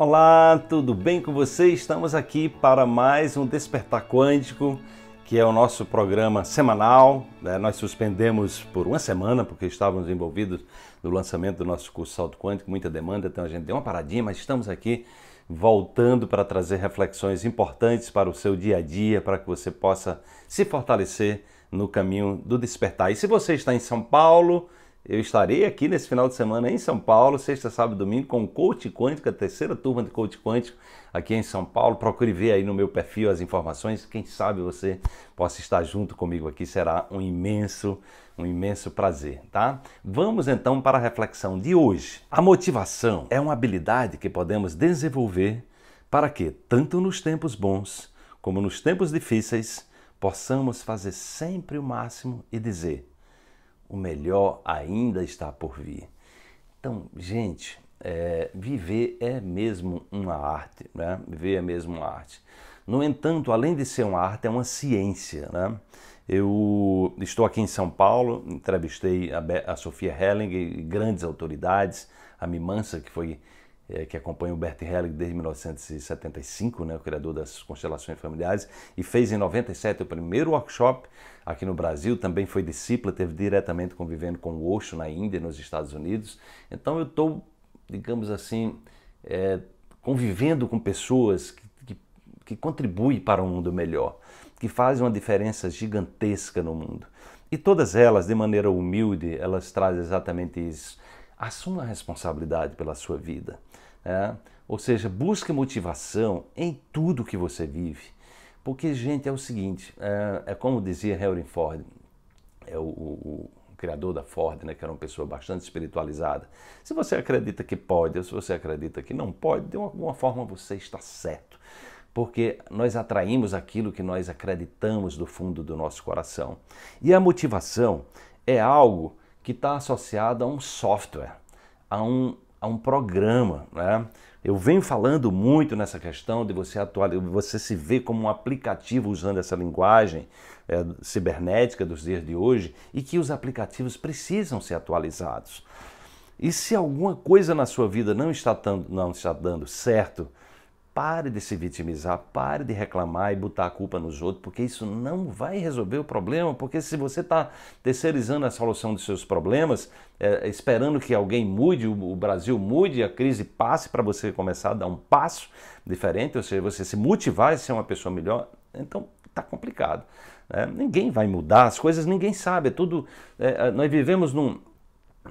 Olá, tudo bem com você? Estamos aqui para mais um Despertar Quântico, que é o nosso programa semanal. Né? Nós suspendemos por uma semana, porque estávamos envolvidos no lançamento do nosso curso Salto Quântico, muita demanda, então a gente deu uma paradinha, mas estamos aqui voltando para trazer reflexões importantes para o seu dia a dia, para que você possa se fortalecer no caminho do despertar. E se você está em São Paulo, eu estarei aqui nesse final de semana em São Paulo, sexta, sábado e domingo, com o Coach Quântico, a terceira turma de Coach Quântico aqui em São Paulo. Procure ver aí no meu perfil as informações. Quem sabe você possa estar junto comigo aqui. Será um imenso, um imenso prazer, tá? Vamos então para a reflexão de hoje. A motivação é uma habilidade que podemos desenvolver para que, tanto nos tempos bons como nos tempos difíceis, possamos fazer sempre o máximo e dizer o melhor ainda está por vir. Então, gente, é, viver é mesmo uma arte, né? Viver é mesmo uma arte. No entanto, além de ser uma arte, é uma ciência, né? Eu estou aqui em São Paulo, entrevistei a, Be a Sofia Helling, grandes autoridades, a Mimansa, que foi é, que acompanha o Bert Hellig desde 1975, né, o criador das constelações familiares, e fez em 97 o primeiro workshop aqui no Brasil, também foi discípula, teve diretamente convivendo com o Osho na Índia, nos Estados Unidos. Então eu estou, digamos assim, é, convivendo com pessoas que, que, que contribuem para um mundo melhor, que fazem uma diferença gigantesca no mundo. E todas elas, de maneira humilde, elas trazem exatamente isso. Assuma a responsabilidade pela sua vida é? Ou seja, busque motivação em tudo que você vive. Porque, gente, é o seguinte, é, é como dizia Henry Ford, é o, o, o, criador da Ford, né, que era uma pessoa bastante espiritualizada. Se você acredita que pode ou se você acredita que não pode, de alguma forma você está certo. Porque nós atraímos aquilo que nós acreditamos do fundo do nosso coração. E a motivação é algo que está associado a um software, a um a um programa. Né? Eu venho falando muito nessa questão de você atuar, você se ver como um aplicativo usando essa linguagem é, cibernética dos dias de hoje e que os aplicativos precisam ser atualizados. E se alguma coisa na sua vida não está, tando, não está dando certo, Pare de se vitimizar, pare de reclamar e botar a culpa nos outros, porque isso não vai resolver o problema. Porque se você está terceirizando a solução dos seus problemas, é, esperando que alguém mude, o, o Brasil mude, a crise passe para você começar a dar um passo diferente, ou seja, você se motivar a ser uma pessoa melhor, então está complicado. Né? Ninguém vai mudar as coisas, ninguém sabe. É tudo. É, é nós vivemos num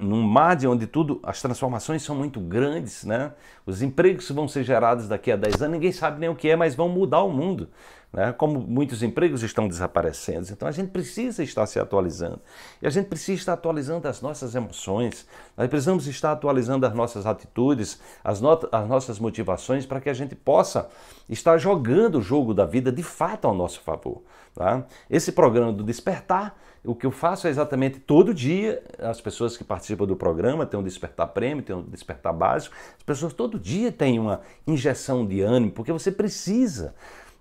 num mar de onde tudo, as transformações são muito grandes, né? Os empregos vão ser gerados daqui a 10 anos, ninguém sabe nem o que é, mas vão mudar o mundo né? como muitos empregos estão desaparecendo. Então a gente precisa estar se atualizando. E a gente precisa estar atualizando as nossas emoções, nós precisamos estar atualizando as nossas atitudes, as, as nossas motivações, para que a gente possa estar jogando o jogo da vida de fato ao nosso favor. Tá? Esse programa do Despertar, o que eu faço é exatamente todo dia, as pessoas que participam do programa têm um Despertar Prêmio, têm um Despertar Básico, as pessoas todo dia têm uma injeção de ânimo, porque você precisa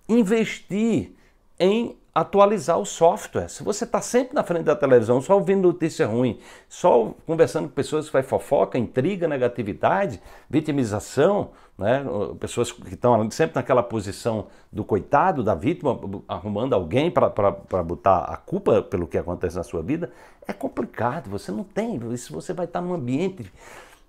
investir em atualizar o software. Se você está sempre na frente da televisão, só ouvindo notícia ruim, só conversando com pessoas que faz fofoca, intriga, negatividade, vitimização, né? pessoas que estão sempre naquela posição do coitado, da vítima, arrumando alguém para botar a culpa pelo que acontece na sua vida, é complicado. Você não tem. Se você vai estar tá num ambiente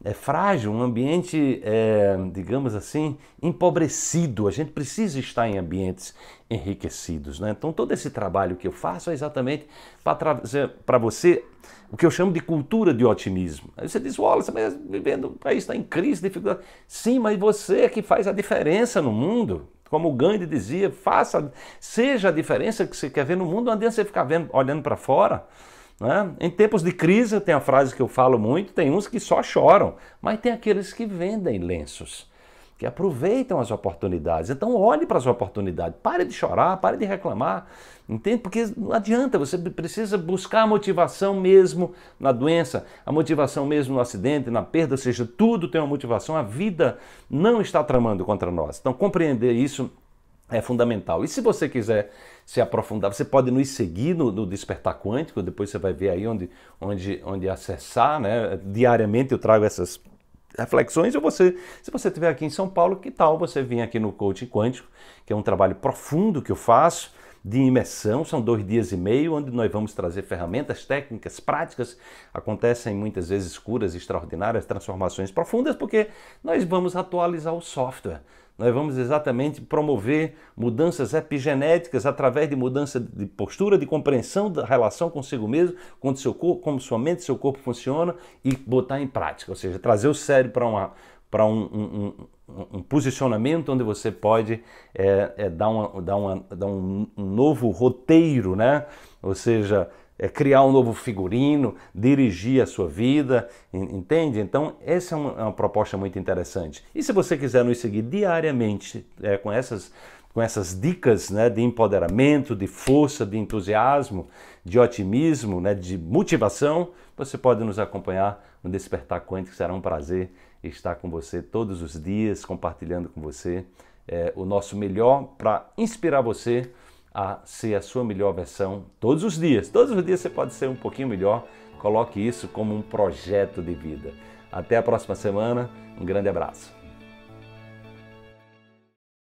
é, frágil, um ambiente, é, digamos assim, empobrecido. A gente precisa estar em ambientes enriquecidos. Né? Então, todo esse trabalho que eu faço é exatamente para trazer para você o que eu chamo de cultura de otimismo. Aí você diz, Wallace, mas vivendo, o país está em crise, dificuldade. Sim, mas você é que faz a diferença no mundo. Como o Gandhi dizia, faça, seja a diferença que você quer ver no mundo, não adianta você ficar vendo, olhando para fora. Né? Em tempos de crise, tem a frase que eu falo muito: tem uns que só choram, mas tem aqueles que vendem lenços, que aproveitam as oportunidades. Então, olhe para as oportunidades, pare de chorar, pare de reclamar, entende? Porque não adianta, você precisa buscar a motivação mesmo na doença, a motivação mesmo no acidente, na perda, ou seja, tudo tem uma motivação, a vida não está tramando contra nós. Então, compreender isso é fundamental. E se você quiser se aprofundar, você pode nos seguir no, no, Despertar Quântico, depois você vai ver aí onde, onde, onde acessar, né? Diariamente eu trago essas reflexões ou você, se você estiver aqui em São Paulo, que tal você vir aqui no Coaching Quântico, que é um trabalho profundo que eu faço, de imersão, são dois dias e meio, onde nós vamos trazer ferramentas, técnicas, práticas. Acontecem muitas vezes curas extraordinárias, transformações profundas, porque nós vamos atualizar o software nós vamos exatamente promover mudanças epigenéticas através de mudança de postura, de compreensão da relação consigo mesmo, com seu corpo, como sua mente, seu corpo funciona e botar em prática, ou seja, trazer o cérebro para uma para um, um, um, um, posicionamento onde você pode é, é, dar, uma, dar, uma, dar um, novo roteiro, né? Ou seja, é criar um novo figurino, dirigir a sua vida, entende? Então, essa é uma, é uma proposta muito interessante. E se você quiser nos seguir diariamente é, com, essas, com essas dicas né, de empoderamento, de força, de entusiasmo, de otimismo, né, de motivação, você pode nos acompanhar no Despertar Quântico, será um prazer estar com você todos os dias, compartilhando com você é, o nosso melhor para inspirar você a ser a sua melhor versão todos os dias. Todos os dias você pode ser um pouquinho melhor. Coloque isso como um projeto de vida. Até a próxima semana. Um grande abraço.